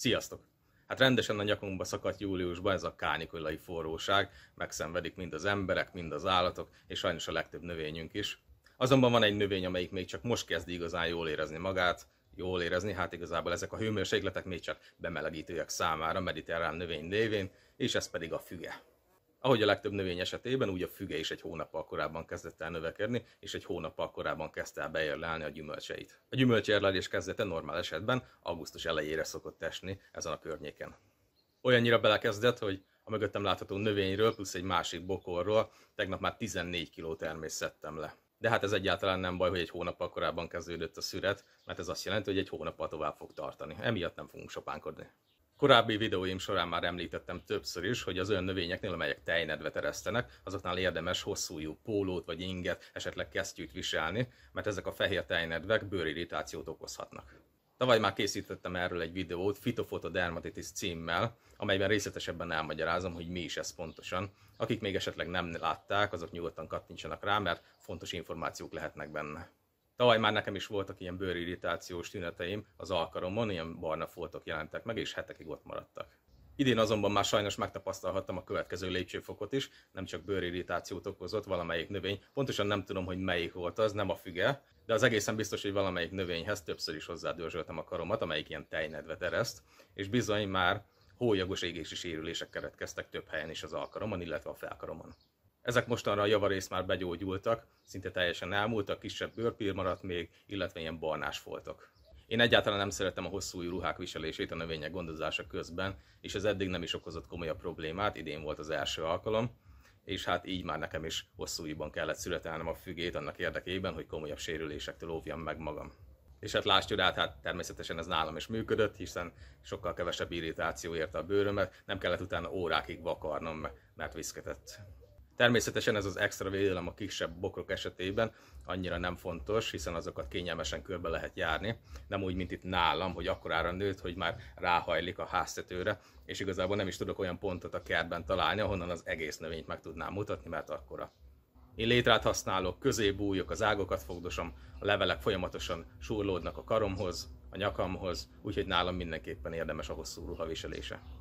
Sziasztok! Hát rendesen a nyakunkba szakadt júliusban ez a kánikulai forróság, megszenvedik mind az emberek, mind az állatok, és sajnos a legtöbb növényünk is. Azonban van egy növény, amelyik még csak most kezd igazán jól érezni magát, jól érezni, hát igazából ezek a hőmérsékletek még csak bemelegítőek számára mediterrán növény névén, és ez pedig a füge. Ahogy a legtöbb növény esetében, úgy a füge is egy hónappal korábban kezdett el növekedni, és egy hónappal korábban kezdte el beérlelni a gyümölcseit. A gyümölcsérlelés kezdete normál esetben augusztus elejére szokott esni ezen a környéken. Olyannyira belekezdett, hogy a mögöttem látható növényről plusz egy másik bokorról tegnap már 14 kiló termés szedtem le. De hát ez egyáltalán nem baj, hogy egy hónappal korábban kezdődött a szüret, mert ez azt jelenti, hogy egy hónappal tovább fog tartani. Emiatt nem fogunk sopánkodni. Korábbi videóim során már említettem többször is, hogy az olyan növényeknél, amelyek tejnedvet eresztenek, azoknál érdemes hosszújú pólót vagy inget, esetleg kesztyűt viselni, mert ezek a fehér tejnedvek bőrirritációt okozhatnak. Tavaly már készítettem erről egy videót Fitofotodermatitis címmel, amelyben részletesebben elmagyarázom, hogy mi is ez pontosan. Akik még esetleg nem látták, azok nyugodtan kattintsanak rá, mert fontos információk lehetnek benne. Tavaly már nekem is voltak ilyen bőrirritációs tüneteim az alkaromon, ilyen barna foltok jelentek meg, és hetekig ott maradtak. Idén azonban már sajnos megtapasztalhattam a következő lépcsőfokot is, nem csak bőrirritációt okozott valamelyik növény, pontosan nem tudom, hogy melyik volt az, nem a füge, de az egészen biztos, hogy valamelyik növényhez többször is hozzádörzsöltem a karomat, amelyik ilyen tejnedvet ereszt, és bizony már hólyagos égési sérülések keretkeztek több helyen is az alkaromon, illetve a felkaromon. Ezek mostanra a javarészt már begyógyultak, szinte teljesen elmúltak, kisebb bőrpír maradt még, illetve ilyen barnás foltok. Én egyáltalán nem szeretem a hosszú ruhák viselését a növények gondozása közben, és ez eddig nem is okozott komolyabb problémát, idén volt az első alkalom, és hát így már nekem is hosszúiban kellett születelnem a fügét annak érdekében, hogy komolyabb sérülésektől óvjam meg magam. És hát lásd csodát, hát természetesen ez nálam is működött, hiszen sokkal kevesebb irritáció érte a bőrömet, nem kellett utána órákig vakarnom, mert viszketett. Természetesen ez az extra védelem a kisebb bokrok esetében annyira nem fontos, hiszen azokat kényelmesen körbe lehet járni. Nem úgy, mint itt nálam, hogy akkorára nőtt, hogy már ráhajlik a háztetőre, és igazából nem is tudok olyan pontot a kertben találni, ahonnan az egész növényt meg tudnám mutatni, mert akkora. Én létrát használok, közé bújok, az ágokat fogdosom, a levelek folyamatosan súrlódnak a karomhoz, a nyakamhoz, úgyhogy nálam mindenképpen érdemes a hosszú viselése.